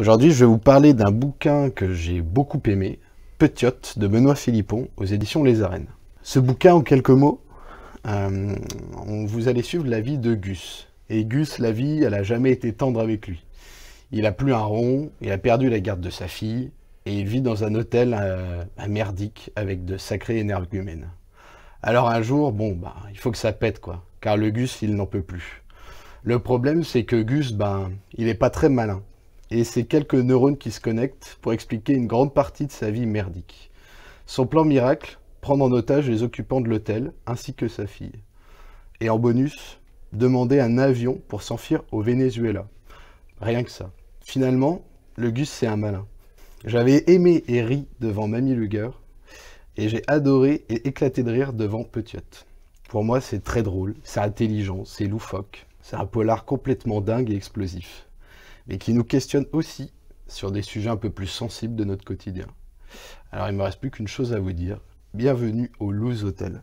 Aujourd'hui, je vais vous parler d'un bouquin que j'ai beaucoup aimé, Petiote de Benoît Philippon aux éditions Les Arènes. Ce bouquin, en quelques mots, euh, vous allez suivre la vie de Gus. Et Gus, la vie, elle n'a jamais été tendre avec lui. Il a plus un rond, il a perdu la garde de sa fille, et il vit dans un hôtel euh, merdique avec de sacrés énergumènes. Alors un jour, bon, bah, il faut que ça pète, quoi. Car le Gus, il n'en peut plus. Le problème, c'est que Gus, ben, il n'est pas très malin et ses quelques neurones qui se connectent pour expliquer une grande partie de sa vie merdique. Son plan miracle, prendre en otage les occupants de l'hôtel, ainsi que sa fille. Et en bonus, demander un avion pour s'enfuir au Venezuela. Rien que ça. Finalement, le Gus, c'est un malin. J'avais aimé et ri devant Mamie Luger, et j'ai adoré et éclaté de rire devant Petiot. Pour moi, c'est très drôle, c'est intelligent, c'est loufoque, c'est un polar complètement dingue et explosif et qui nous questionne aussi sur des sujets un peu plus sensibles de notre quotidien. Alors il ne me reste plus qu'une chose à vous dire. Bienvenue au Loose Hotel.